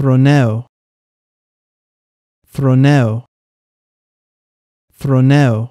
Throneo. Throneo. Throneo.